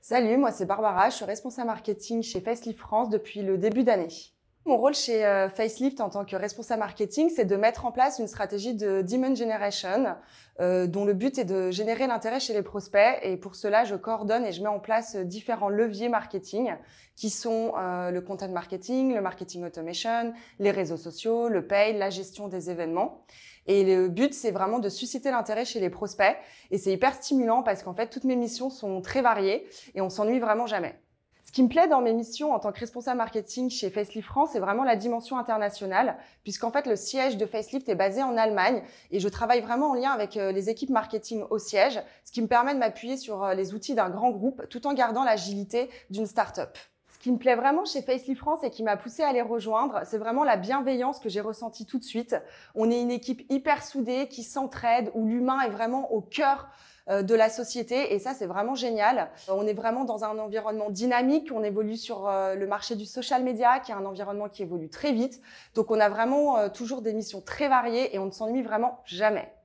Salut, moi c'est Barbara, je suis responsable marketing chez Facely France depuis le début d'année. Mon rôle chez euh, Facelift en tant que responsable marketing, c'est de mettre en place une stratégie de demand generation euh, dont le but est de générer l'intérêt chez les prospects. Et pour cela, je coordonne et je mets en place euh, différents leviers marketing qui sont le content marketing, le marketing automation, les réseaux sociaux, le pay, la gestion des événements. Et le but, c'est vraiment de susciter l'intérêt chez les prospects. Et c'est hyper stimulant parce qu'en fait, toutes mes missions sont très variées et on s'ennuie vraiment jamais. Ce qui me plaît dans mes missions en tant que responsable marketing chez Facelift France, c'est vraiment la dimension internationale, puisqu'en fait le siège de Facelift est basé en Allemagne et je travaille vraiment en lien avec euh, les équipes marketing au siège, ce qui me permet de m'appuyer sur euh, les outils d'un grand groupe tout en gardant l'agilité d'une start-up. Ce qui me plaît vraiment chez Facelift France et qui m'a poussée à les rejoindre, c'est vraiment la bienveillance que j'ai ressentie tout de suite. On est une équipe hyper soudée qui s'entraide, où l'humain est vraiment au cœur euh, de la société. Et ça, c'est vraiment génial. On est vraiment dans un environnement dynamique. On évolue sur euh, le marché du social media, qui est un environnement qui évolue très vite. Donc, on a vraiment euh, toujours des missions très variées et on ne s'ennuie vraiment jamais.